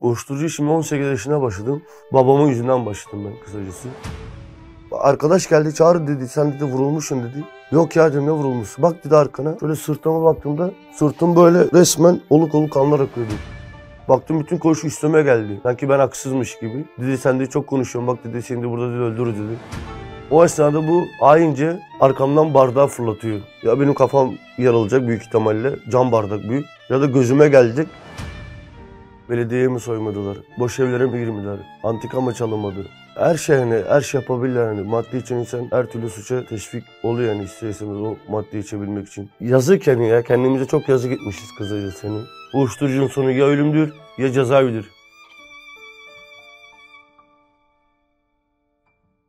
Uyuşturucu işimi 18 yaşına başladım. Babamın yüzünden başladım ben kısacası. Arkadaş geldi çağır dedi sen dedi vurulmuşsun dedi. Yok ya dedim ne vurulmuş. Bak dedi arkana. Şöyle sırtıma baktığımda sırtım böyle resmen oluk oluk kanlar akıyordu. Baktım bütün koşu üstüme geldi. Sanki ben haksızmış gibi. Dedi sen de çok konuşuyorsun bak dedi seni de burada dedi, öldürür dedi. O esnada bu ayince arkamdan bardağı fırlatıyor. Ya benim kafam yarılacak büyük ihtimalle. Cam bardak büyük. Ya da gözüme gelecek. Belediyeye mi soymadılar? Boş evlere mi girmediler? Antika mı çalınmadı? Her şey hani, her şey yapabilirler hani. Maddi için insan her türlü suça teşvik oluyor yani isteyseniz o maddi içebilmek için. Yazık yani ya, kendimize çok yazık etmişiz kızıcı seni. Uyuşturucunun sonu ya ölümdür ya cezaevidir.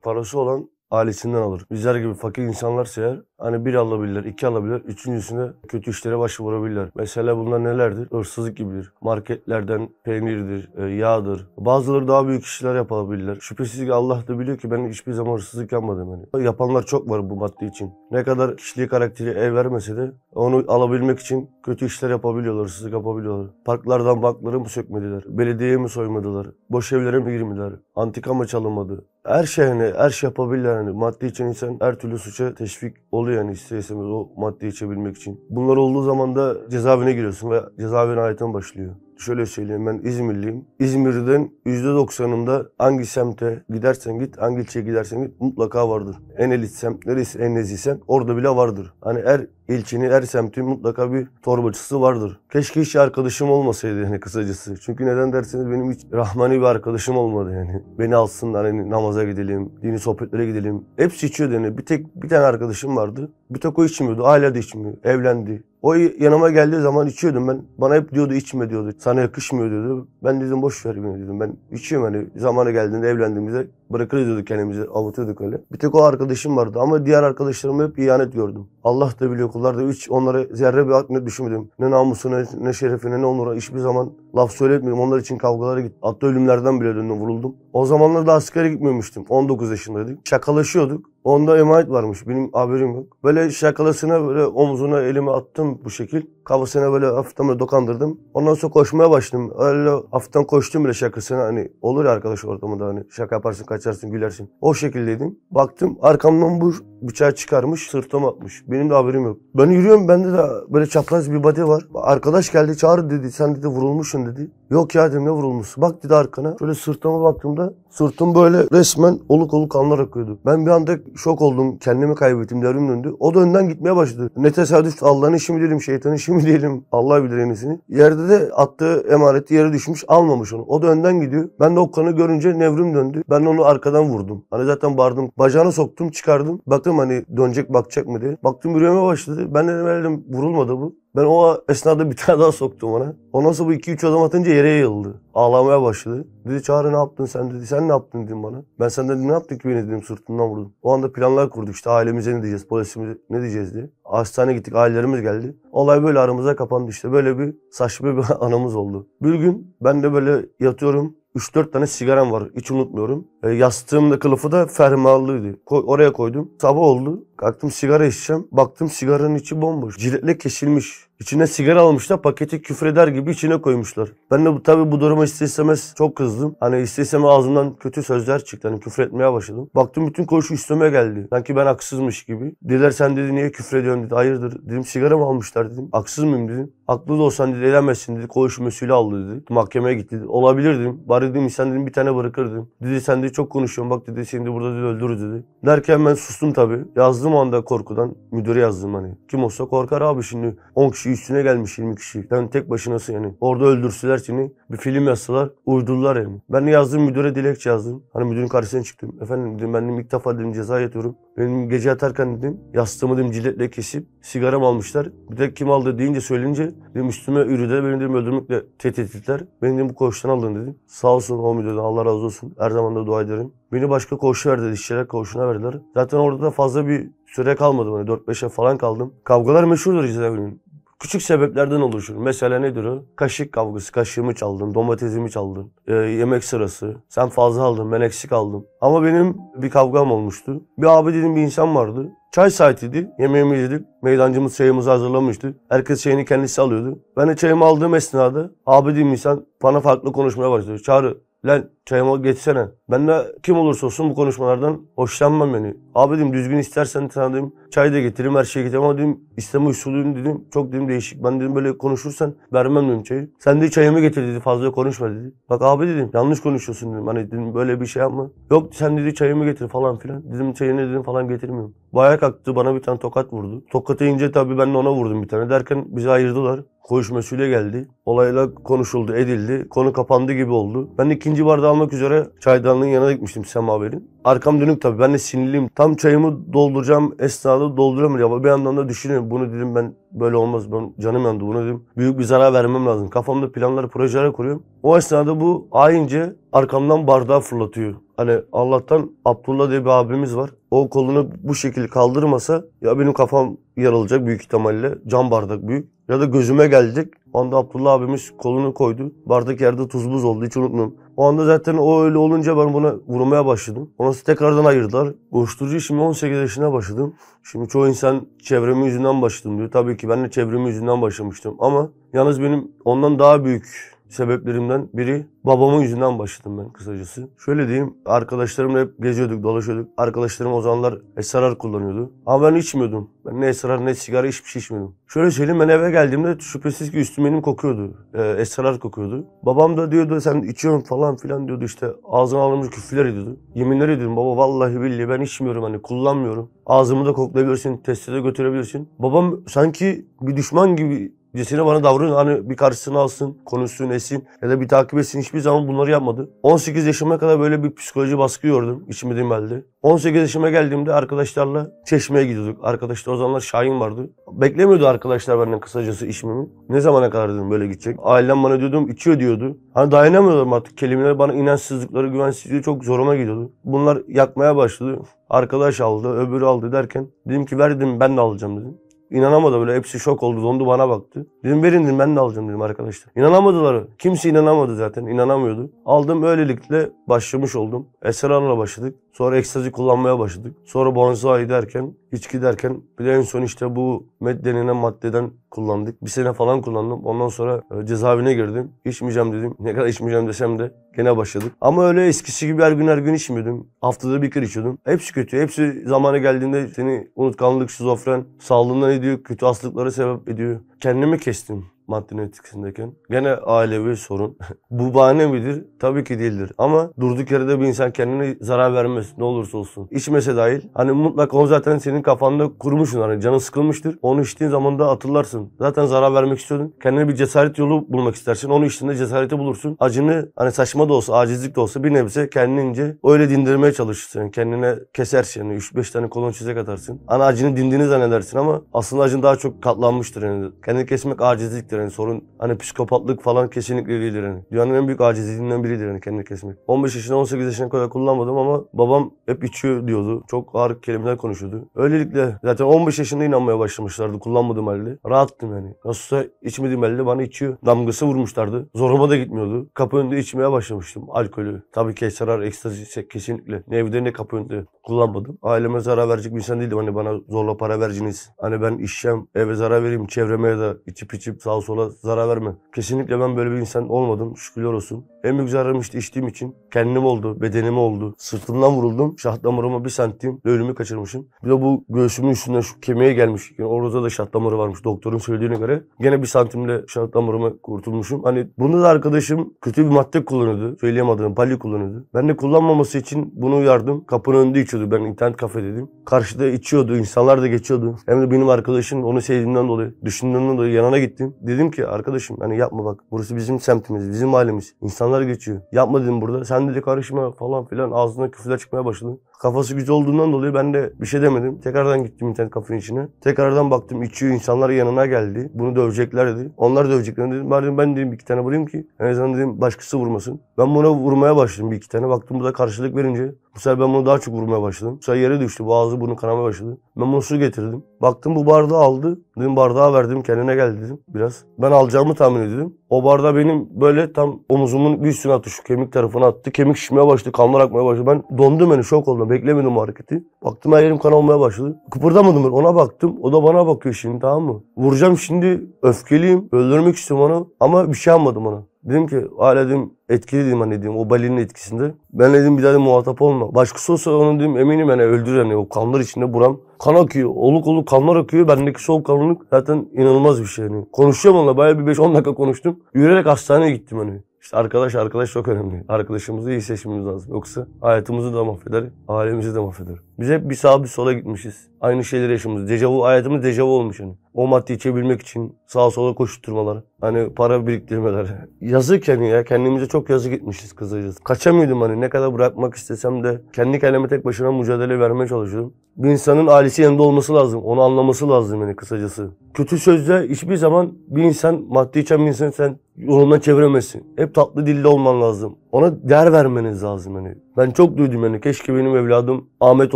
Parası olan ailesinden alır. Bizler gibi fakir insanlarsa eğer hani bir alabilirler, iki alabilir, üçüncüsüne kötü işlere başvurabilirler. Mesela bunlar nelerdir? Hırsızlık gibidir. Marketlerden peynirdir, e, yağdır. Bazıları daha büyük işler yapabilirler. Şüphesiz ki Allah da biliyor ki ben hiçbir zaman hırsızlık yapmadım yani. Yapanlar çok var bu madde için. Ne kadar kişiliği karakteri ev vermese de onu alabilmek için kötü işler yapabiliyorlar, hırsızlık yapabiliyorlar. Parklardan bankları mı sökmediler? Belediyeye mi soymadılar? Boş evlere mi girmediler? Antika mı çalınmadı? her şeyini, her şey yapabilirler. Yani madde için insan her türlü suça teşvik oluyor yani ister istemez o maddeyi içebilmek için. Bunlar olduğu zaman da cezaevine giriyorsun ve cezaevine hayatın başlıyor. Şöyle söyleyeyim ben İzmirliyim. İzmir'den %90'ında hangi semte gidersen git, hangi ilçeye gidersen git mutlaka vardır. En elit semt neresi en nezih semt orada bile vardır. Hani her ilçenin, her semtin mutlaka bir torbacısı vardır. Keşke hiç arkadaşım olmasaydı hani kısacası. Çünkü neden derseniz benim hiç rahmani bir arkadaşım olmadı yani. Beni alsınlar hani namaza gidelim, dini sohbetlere gidelim. Hepsi içiyordu yani. Bir tek bir tane arkadaşım var vardı. Bir tek o içmiyordu. Aile de içmiyor. Evlendi. O yanıma geldiği zaman içiyordum ben. Bana hep diyordu içme diyordu. Sana yakışmıyor diyordu. Ben dedim boş ver beni dedim. Ben içiyorum hani zamanı geldiğinde evlendiğimizde bırakırız diyorduk kendimizi avutuyorduk öyle. Bir tek o arkadaşım vardı ama diğer arkadaşlarımı hep ihanet gördüm. Allah da biliyor kullarda hiç onlara zerre bir hak düşünmedim Ne namusu ne şerefine ne onura hiçbir zaman laf söyletmedim. Onlar için kavgalara gittim. Hatta ölümlerden bile döndüm vuruldum. O zamanlar da askere gitmemiştim. 19 yaşındaydık. Şakalaşıyorduk. Onda emanet varmış. Benim haberim yok. Böyle şakalasına böyle omzuna elimi attım bu şekil. Kafasına böyle hafiften böyle dokandırdım. Ondan sonra koşmaya başladım. Öyle hafiften koştum bile şakasına hani olur ya arkadaş ortamında hani şaka yaparsın kaçarsın gülersin. O şekildeydim. Baktım arkamdan bu bıçağı çıkarmış sırtıma atmış. Benim de haberim yok. Ben yürüyorum bende de böyle çapraz bir body var. Arkadaş geldi çağırdı dedi sen dedi vurulmuşsun dedi. Yok ya dedim ne vurulmuş. Bak dedi arkana. Şöyle sırtıma baktığımda sırtım böyle resmen oluk oluk kanlar akıyordu. Ben bir anda şok oldum. Kendimi kaybettim. Devrim döndü. O da önden gitmeye başladı. Ne tesadüf Allah'ın işi mi diyelim şeytanın işi mi diyelim. Allah bilir en iyisini. Yerde de attığı emaneti yere düşmüş. Almamış onu. O da önden gidiyor. Ben de o kanı görünce nevrim döndü. Ben onu arkadan vurdum. Hani zaten bağırdım. Bacağına soktum çıkardım. Baktım hani dönecek bakacak mı diye. Baktım yürüyeme başladı. Ben dedim, dedim vurulmadı bu. Ben o esnada bir tane daha soktum ona. O nasıl bu iki üç adım atınca yere yıldı, Ağlamaya başladı. Dedi Çağrı ne yaptın sen dedi. Sen ne yaptın dedim bana. Ben sen dedim ne yaptın ki beni dedim sırtından vurdum. O anda planlar kurduk işte ailemize ne diyeceğiz, polisimize ne diyeceğiz diye. Hastaneye gittik ailelerimiz geldi. Olay böyle aramıza kapandı işte. Böyle bir saçma bir anımız oldu. Bir gün ben de böyle yatıyorum. 3-4 tane sigaram var. Hiç unutmuyorum. E, Yastığımda kılıfı da fermuarlıydı. oraya koydum. Sabah oldu. Kalktım sigara içeceğim. Baktım sigaranın içi bomboş. Ciletle kesilmiş. İçine sigara almışlar. Paketi küfreder gibi içine koymuşlar. Ben de tabii bu duruma istesemez çok kızdım. Hani istesem ağzımdan kötü sözler çıktı. Hani küfür etmeye başladım. Baktım bütün koşu üstüme geldi. Sanki ben haksızmış gibi. Diler sen dedi niye küfür ediyorsun dedi. Hayırdır dedim sigara mı almışlar dedim. Haksız mıyım dedim. Haklı da olsan dedi elemezsin dedi. Koğuş mesulü aldı dedi. Mahkemeye gitti dedi. Olabilir dedim. Bari dedim sen dedim bir tane bırakır dedim. Dedi sen de dedi çok konuşuyorum bak dedi şimdi burada dedi öldürür dedi. Derken ben sustum tabii. Yazdım anda korkudan. Müdüre yazdım hani. Kim olsa korkar abi şimdi 10 kişi üstüne gelmiş 20 kişi. Yani tek başınasın yani. Orada öldürsüler seni. Bir film yazsalar uydururlar yani. Ben de yazdım müdüre dilekçe yazdım. Hani müdürün karşısına çıktım. Efendim dedim ben ilk defa dedim ceza yatıyorum. Benim gece yatarken dedim yastığımı dedim ciletle kesip sigaram almışlar. Bir de kim aldı deyince söyleyince dedim üstüme ürüdüler. Beni dedim öldürmekle tehdit ettiler. Beni dedim bu koğuştan aldın dedim. Sağ olsun o dedi Allah razı olsun. Her zaman da dua ederim. Beni başka koğuşa verdiler. İşçiler koğuşuna verdiler. Zaten orada da fazla bir süre kalmadım. Hani 4-5'e falan kaldım. Kavgalar meşhurdur cezaevinin küçük sebeplerden oluşur. Mesela nedir o? Kaşık kavgası. Kaşığımı çaldın, domatesimi çaldın, e, yemek sırası. Sen fazla aldın, ben eksik aldım. Ama benim bir kavgam olmuştu. Bir abi dedim bir insan vardı. Çay saatiydi. Yemeğimi yedik. Meydancımız çayımızı hazırlamıştı. Herkes çayını kendisi alıyordu. Ben de çayımı aldığım esnada abi dediğim insan bana farklı konuşmaya başladı. Çağrı Lan çayıma geçsene. Ben de kim olursa olsun bu konuşmalardan hoşlanmam yani. Abi dedim düzgün istersen sana dedim çay da getireyim her şeyi getireyim ama dedim isteme usulüyüm dedim. Çok dedim değişik. Ben dedim böyle konuşursan vermem dedim çayı. Sen de çayımı getir dedi fazla konuşma dedi. Bak abi dedim yanlış konuşuyorsun dedim. Hani dedim böyle bir şey yapma. Yok sen dedi çayımı getir falan filan. Dedim çayını dedim falan getirmiyorum. Bayağı kalktı bana bir tane tokat vurdu. Tokatı ince tabii ben de ona vurdum bir tane derken bizi ayırdılar. Koğuş mesulü geldi. Olayla konuşuldu, edildi. Konu kapandı gibi oldu. Ben ikinci bardağı almak üzere çaydanlığın yanına gitmiştim Semaver'in. Arkam dönük tabii. Ben de sinirliyim. Tam çayımı dolduracağım esnada dolduramıyorum. Ama bir yandan da düşünüyorum. Bunu dedim ben böyle olmaz. Ben canım yandı bunu dedim. Büyük bir zarar vermem lazım. Kafamda planlar, projeler kuruyorum. O esnada bu ayince arkamdan bardağı fırlatıyor. Hani Allah'tan Abdullah diye bir abimiz var. O kolunu bu şekilde kaldırmasa ya benim kafam yarılacak büyük ihtimalle. Cam bardak büyük ya da gözüme geldik. O anda Abdullah abimiz kolunu koydu. Bardak yerde tuz buz oldu hiç unutmam. O anda zaten o öyle olunca ben buna vurmaya başladım. Ona tekrardan ayırdılar. Uyuşturucu işimi 18 yaşına başladım. Şimdi çoğu insan çevremi yüzünden başladım diyor. Tabii ki ben de çevremi yüzünden başlamıştım. Ama yalnız benim ondan daha büyük sebeplerimden biri babamın yüzünden başladım ben kısacası. Şöyle diyeyim arkadaşlarımla hep geziyorduk dolaşıyorduk. Arkadaşlarım o zamanlar esrar kullanıyordu. Ama ben içmiyordum. Ben ne esrar ne sigara hiçbir şey içmiyordum. Şöyle söyleyeyim ben eve geldiğimde şüphesiz ki üstüm benim kokuyordu. Ee, esrar kokuyordu. Babam da diyordu sen içiyorsun falan filan diyordu işte. Ağzına alınmış küfürler ediyordu. Yeminler ediyordum baba vallahi billahi ben içmiyorum hani kullanmıyorum. Ağzımı da koklayabilirsin, testi de götürebilirsin. Babam sanki bir düşman gibi Birisine bana davranın hani bir karşısına alsın, konuşsun, etsin ya da bir takip etsin. Hiçbir zaman bunları yapmadı. 18 yaşıma kadar böyle bir psikoloji baskı gördüm. İçime dinmeldi. 18 yaşıma geldiğimde arkadaşlarla çeşmeye gidiyorduk. Arkadaşlar o zamanlar Şahin vardı. Beklemiyordu arkadaşlar benden kısacası içmemi. Ne zamana kadar dedim böyle gidecek. Ailem bana diyordum içiyor diyordu. Hani dayanamıyordum artık. Kelimeler bana inançsızlıkları, güvensizliği çok zoruma gidiyordu. Bunlar yakmaya başladı. Arkadaş aldı, öbürü aldı derken dedim ki verdim ben de alacağım dedim. İnanamadı böyle. Hepsi şok oldu. Dondu bana baktı. Dedim verin dedim ben de alacağım dedim arkadaşlar. İnanamadılar. Kimse inanamadı zaten. inanamıyordu. Aldım öylelikle başlamış oldum. Esrarla başladık. Sonra ekstazi kullanmaya başladık. Sonra bonsai derken, içki derken bir de en son işte bu med denilen maddeden kullandık. Bir sene falan kullandım. Ondan sonra e, cezaevine girdim. İçmeyeceğim dedim. Ne kadar içmeyeceğim desem de gene başladık. Ama öyle eskisi gibi her gün her gün içmiyordum. Haftada bir kere içiyordum. Hepsi kötü. Hepsi zamanı geldiğinde seni unutkanlık, şizofren, sağlığından ediyor, kötü hastalıklara sebep ediyor. Kendimi kestim maddi etkisindeyken. Gene ailevi sorun. Bu bahane midir? Tabii ki değildir. Ama durduk yere de bir insan kendine zarar vermez ne olursa olsun. İçmese dahil. Hani mutlaka onu zaten senin kafanda kurmuşsun. Hani canın sıkılmıştır. Onu içtiğin zaman da hatırlarsın. Zaten zarar vermek istiyordun. Kendine bir cesaret yolu bulmak istersin. Onu içtiğinde cesareti bulursun. Acını hani saçma da olsa, acizlik de olsa bir nebze kendince öyle dindirmeye çalışırsın. kendine kesersin. Yani 3-5 tane kolon çizek atarsın. Hani acını dindiğini zannedersin ama aslında acın daha çok katlanmıştır. Yani kendini kesmek acizliktir yani sorun hani psikopatlık falan kesinlikle değildir yani. Dünyanın en büyük acizliğinden biridir yani kendini kesmek. 15 yaşında 18 yaşına kadar kullanmadım ama babam hep içiyor diyordu. Çok ağır kelimeler konuşuyordu. Öylelikle zaten 15 yaşında inanmaya başlamışlardı kullanmadığım halde. Rahattım yani. Nasılsa içmediğim halde bana içiyor. Damgası vurmuşlardı. Zoruma da gitmiyordu. Kapı önünde içmeye başlamıştım alkolü. Tabii ki esrar, ekstazi şey, kesinlikle. Ne evde ne kapı önünde kullanmadım. Aileme zarar verecek bir insan değildim. Hani bana zorla para verciniz. Hani ben işlem eve zarar vereyim. Çevreme ya içip içip sağ sola sola zarar verme. Kesinlikle ben böyle bir insan olmadım. Şükürler olsun. En büyük zararım işte içtiğim için. Kendim oldu, bedenim oldu. Sırtımdan vuruldum. Şah damarıma bir santim ölümü kaçırmışım. Bir de bu göğsümün üstünden şu kemiğe gelmiş. Yani orada da şah damarı varmış doktorun söylediğine göre. Gene bir santimle şah damarıma kurtulmuşum. Hani bunu da arkadaşım kötü bir madde kullanıyordu. Söyleyemedim. Pali kullanıyordu. Ben de kullanmaması için bunu uyardım. Kapının önünde içiyordu. Ben internet kafe dedim. Karşıda içiyordu. insanlar da geçiyordu. Hem de benim arkadaşım onu sevdiğinden dolayı, düşündüğünden dolayı yanına gittim. Dedim ki arkadaşım hani yapma bak burası bizim semtimiz, bizim mahallemiz. İnsanlar geçiyor. Yapma dedim burada. Sen dedi karışma falan filan ağzına küfürler çıkmaya başladı. Kafası güzel olduğundan dolayı ben de bir şey demedim. Tekrardan gittim internet kafenin içine. Tekrardan baktım içiyor insanlar yanına geldi. Bunu dövecekler dedi. Onlar dövecekler dedim. Bari ben dedim iki tane vurayım ki en azından dedim başkası vurmasın. Ben buna vurmaya başladım bir iki tane. Baktım bu da karşılık verince bu sefer ben bunu daha çok vurmaya başladım. Bu sefer yere düştü. bu ağzı burnu kanamaya başladı. Ben bunu su getirdim. Baktım bu bardağı aldı. Dün bardağı verdim kendine gel dedim biraz. Ben alacağımı tahmin ediyordum. O barda benim böyle tam omuzumun bir üstüne attı şu kemik tarafına attı. Kemik şişmeye başladı kanlar akmaya başladı. Ben dondum beni yani, şok oldum beklemedim hareketi. Baktım her yerim kan olmaya başladı. Kıpırdamadım ben ona baktım. O da bana bakıyor şimdi tamam mı? Vuracağım şimdi öfkeliyim öldürmek istiyorum onu ama bir şey almadım ona. Dedim ki hala dedim etkili dedim hani dedim o balinin etkisinde. Ben dedim bir daha dedim, muhatap olma. Başkası olsa onu dedim eminim hani öldürür hani o kanlar içinde buram. Kan akıyor. Oluk oluk kanlar akıyor. Bendeki sol kanlık zaten inanılmaz bir şey hani. Konuşuyorum onunla bayağı bir 5-10 dakika konuştum. Yürüyerek hastaneye gittim hani. İşte arkadaş arkadaş çok önemli. Arkadaşımızı iyi seçmemiz lazım. Yoksa hayatımızı da mahveder, ailemizi de mahveder. Biz hep bir sağa bir sola gitmişiz. Aynı şeyleri yaşamışız. Dejavu, hayatımız dejavu olmuş hani. O madde içebilmek için sağa sola koşturmaları. Hani para biriktirmeleri. Yazık yani ya. Kendimize çok yazık etmişiz kızıcız. Kaçamıyordum hani. Ne kadar bırakmak istesem de kendi kendime tek başına mücadele vermeye çalışıyordum. Bir insanın ailesi yanında olması lazım. Onu anlaması lazım yani kısacası. Kötü sözle hiçbir zaman bir insan, maddi içen bir insanı sen yolundan çeviremezsin. Hep tatlı dilli olman lazım. Ona değer vermeniz lazım hani. Ben çok duydum yani keşke benim evladım Ahmet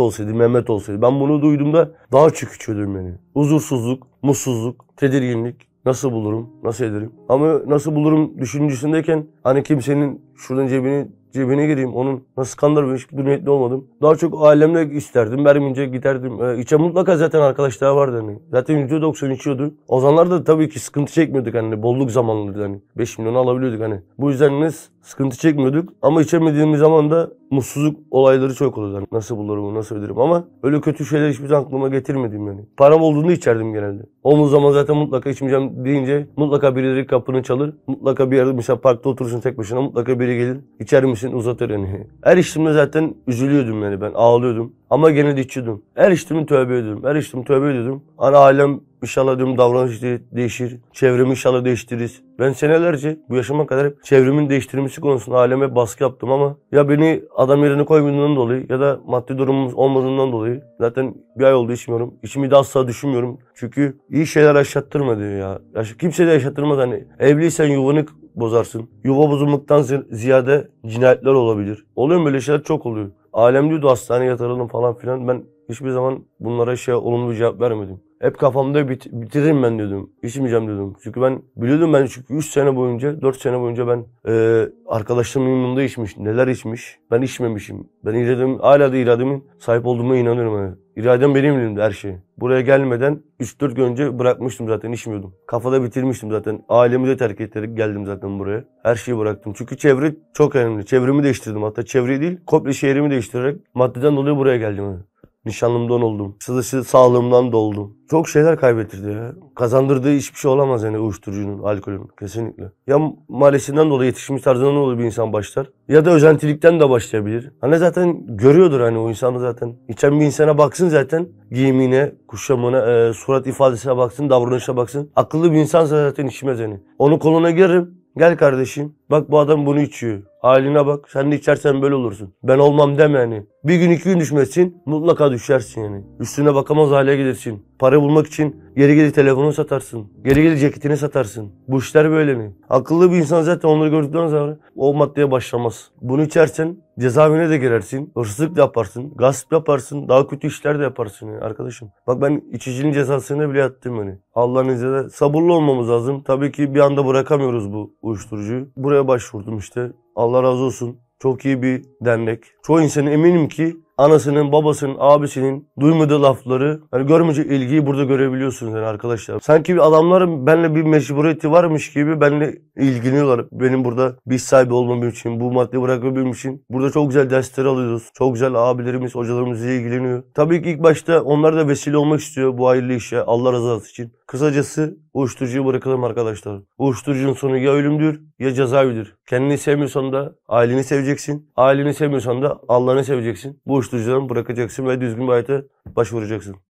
olsaydı, Mehmet olsaydı. Ben bunu duyduğumda daha çok küçüldüm beni. Huzursuzluk, mutsuzluk, tedirginlik. Nasıl bulurum, nasıl ederim? Ama nasıl bulurum düşüncesindeyken hani kimsenin şuradan cebini cebine gireyim onun nasıl kandırır hiç niyetli olmadım. Daha çok ailemle isterdim vermeyince giderdim. E, içe mutlaka zaten arkadaşlar vardı hani. Zaten %90 içiyordu. O zamanlar da tabii ki sıkıntı çekmiyorduk hani bolluk zamanlarıydı hani. 5 milyon alabiliyorduk hani. Bu yüzden biz sıkıntı çekmiyorduk ama içemediğimiz zaman da mutsuzluk olayları çok olurdu. Hani nasıl bulurum, nasıl öderim ama öyle kötü şeyler hiçbir zaman aklıma getirmedim yani. Param olduğunda içerdim genelde. Omuz zaman zaten mutlaka içmeyeceğim deyince mutlaka birileri kapını çalır. Mutlaka bir yerde mesela parkta oturursun tek başına mutlaka biri gelir. İçer misin uzatır yani. Her içtiğimde zaten üzülüyordum yani ben ağlıyordum. Ama gene de içiyordum. Her içtiğimi tövbe ediyordum. Her içtiğimi tövbe ediyordum. Ana hani ailem İnşallah diyorum davranış değişir. Çevremi inşallah değiştiririz. Ben senelerce bu yaşama kadar hep çevremin değiştirilmesi konusunda aileme baskı yaptım ama ya beni adam yerine koymadığından dolayı ya da maddi durumumuz olmadığından dolayı zaten bir ay oldu içmiyorum. İçimi de asla düşünmüyorum. Çünkü iyi şeyler yaşattırmadı ya. Kimse de yaşattırmaz hani. Evliysen yuvanı bozarsın. Yuva bozulmaktan ziyade cinayetler olabilir. Oluyor mu böyle şeyler çok oluyor. Alem diyordu hastaneye yatıralım falan filan. Ben hiçbir zaman bunlara şey olumlu cevap vermedim. Hep kafamda bit bitiririm ben diyordum. İçmeyeceğim diyordum. Çünkü ben biliyordum ben çünkü 3 sene boyunca, 4 sene boyunca ben e, arkadaşlarımın yanında içmiş. Neler içmiş. Ben içmemişim. Ben iradem, hala da irademin sahip olduğuma inanıyorum. Yani. İradem benim elimde her şeyi. Buraya gelmeden 3-4 gün önce bırakmıştım zaten içmiyordum. Kafada bitirmiştim zaten. Ailemi de terk ederek geldim zaten buraya. Her şeyi bıraktım. Çünkü çevre çok önemli. Çevremi değiştirdim hatta. Çevre değil komple şehrimi değiştirerek maddeden dolayı buraya geldim. Yani. Nişanlımdan oldum. Sıdışı sağlığımdan da oldum. Çok şeyler kaybettirdi ya. Kazandırdığı hiçbir şey olamaz yani uyuşturucunun, alkolün kesinlikle. Ya mahallesinden dolayı yetişmiş tarzından olur bir insan başlar. Ya da özentilikten de başlayabilir. Hani zaten görüyordur hani o insanı zaten. İçen bir insana baksın zaten. Giyimine, kuşamına, e, surat ifadesine baksın, davranışına baksın. Akıllı bir insansa zaten işime yani. Onu koluna girerim. Gel kardeşim. Bak bu adam bunu içiyor. Haline bak. Sen de içersen böyle olursun. Ben olmam deme yani. Bir gün iki gün düşmesin mutlaka düşersin yani. Üstüne bakamaz hale gelirsin. Para bulmak için geri gelir telefonu satarsın. Geri gelir ceketini satarsın. Bu işler böyle mi? Akıllı bir insan zaten onları gördükten sonra o maddeye başlamaz. Bunu içersen cezaevine de girersin. Hırsızlık da yaparsın. Gasp yaparsın. Daha kötü işler de yaparsın yani arkadaşım. Bak ben içicinin cezasını bile yattım yani. Allah'ın izniyle sabırlı olmamız lazım. Tabii ki bir anda bırakamıyoruz bu uyuşturucuyu. Buraya başvurdum işte. Allah razı olsun. Çok iyi bir dernek çoğu insan eminim ki anasının, babasının, abisinin duymadığı lafları, hani görmeyecek ilgiyi burada görebiliyorsunuz yani arkadaşlar. Sanki bir adamların benimle bir mecburiyeti varmış gibi benimle ilgileniyorlar. Benim burada bir sahibi olmam için, bu madde bırakabilmem için. Burada çok güzel dersler alıyoruz. Çok güzel abilerimiz, hocalarımız ilgileniyor. Tabii ki ilk başta onlar da vesile olmak istiyor bu hayırlı işe Allah razı için. Kısacası uyuşturucuyu bırakalım arkadaşlar. Uyuşturucunun sonu ya ölümdür ya cezaevidir. Kendini sevmiyorsan da aileni seveceksin. Aileni sevmiyorsan da Allah'ını seveceksin. Bu uyuşturucuları bırakacaksın ve düzgün bir hayata başvuracaksın.